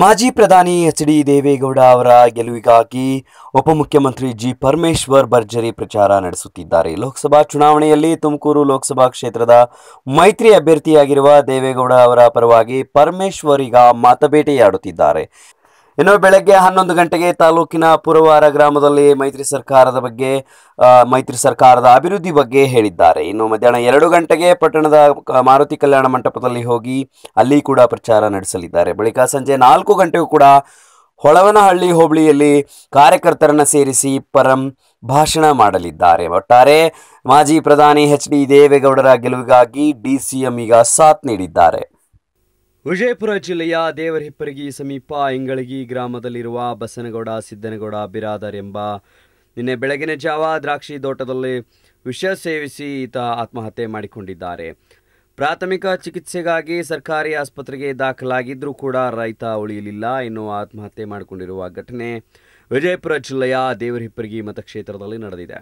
ಮಾಜಿ ಪ್ರಧಾನಿ H D Deve Gowda ಅವರ ಗೆಲುವಿಗಾಗಿ ಉಪಮುಖ್ಯಮಂತ್ರಿ ಜಿ ಪರಮೇಶ್ವರ್ ಭರ್ಜರಿ ಪ್ರಚಾರ ನಡೆಸುತ್ತಿದ್ದಾರೆ ಲೋಕಸಭಾ ಚುನಾವಣೆಯಲ್ಲಿ ತುಮಕೂರು ಲೋಕಸಭಾ ಕ್ಷೇತ್ರದ ಮೈತ್ರಿ ಅಭ್ಯರ್ಥಿಯಾಗಿರುವ ದೇವೇಗೌಡ ಅವರ ಪರವಾಗಿ ಪರಮೇಶ್ವರ್ ಈಗ ಮತಬೇಟೆಯಾಡುತ್ತಿದ್ದಾರೆ ಇನ್ನು ಬೆಳಗ್ಗೆ ಹನ್ನೊಂದು ಗಂಟೆಗೆ ತಾಲೂಕಿನ ಪುರವಾರ ಗ್ರಾಮದಲ್ಲಿ ಮೈತ್ರಿ ಸರ್ಕಾರದ ಬಗ್ಗೆ ಮೈತ್ರಿ ಸರ್ಕಾರದ ಅಭಿವೃದ್ಧಿ ಬಗ್ಗೆ ಹೇಳಿದ್ದಾರೆ ಇನ್ನು ಮಧ್ಯಾಹ್ನ ಎರಡು ಗಂಟೆಗೆ ಪಟ್ಟಣದ ಮಾರುತಿ ಕಲ್ಯಾಣ ಮಂಟಪದಲ್ಲಿ ಹೋಗಿ ಅಲ್ಲಿ ಕೂಡ ಪ್ರಚಾರ ನಡೆಸಲಿದ್ದಾರೆ ಬಳಿಕ ಸಂಜೆ ನಾಲ್ಕು ಗಂಟೆಗೂ ಕೂಡ ಹೊಳವನಹಳ್ಳಿ ಹೋಬಳಿಯಲ್ಲಿ ಕಾರ್ಯಕರ್ತರನ್ನು ಸೇರಿಸಿ ಪರಂ ಭಾಷಣ ಮಾಡಲಿದ್ದಾರೆ ಒಟ್ಟಾರೆ ಮಾಜಿ ಪ್ರಧಾನಿ ಎಚ್ ಡಿ ದೇವೇಗೌಡರ ಗೆಲುವಿಗಾಗಿ ಡಿ ಸಿ ಎಂ ಈಗ ಸಾಥ್ ನೀಡಿದ್ದಾರೆ ವಿಜಯಪುರ ಜಿಲ್ಲೆಯ ದೇವರಹಿಪ್ಪರಗಿ ಸಮೀಪ ಇಂಗಳಗಿ ಗ್ರಾಮದಲ್ಲಿರುವ ಬಸನಗೌಡ ಸಿದ್ದನಗೌಡ ಬಿರಾದರ್ ಎಂಬ ನಿನ್ನೆ ಬೆಳಗಿನ ಜಾವ ದ್ರಾಕ್ಷಿ ತೋಟದಲ್ಲಿ ವಿಷ ಸೇವಿಸಿ ಈತ ಆತ್ಮಹತ್ಯೆ ಮಾಡಿಕೊಂಡಿದ್ದಾರೆ ಪ್ರಾಥಮಿಕ ಚಿಕಿತ್ಸೆಗಾಗಿ ಸರ್ಕಾರಿ ಆಸ್ಪತ್ರೆಗೆ ದಾಖಲಾಗಿದ್ದರೂ ಕೂಡ ರೈತ ಉಳಿಯಲಿಲ್ಲ ಇನ್ನು ಆತ್ಮಹತ್ಯೆ ಮಾಡಿಕೊಂಡಿರುವ ಘಟನೆ ವಿಜಯಪುರ ಜಿಲ್ಲೆಯ ಹಿಪ್ಪರಗಿ ಮತಕ್ಷೇತ್ರದಲ್ಲಿ ನಡೆದಿದೆ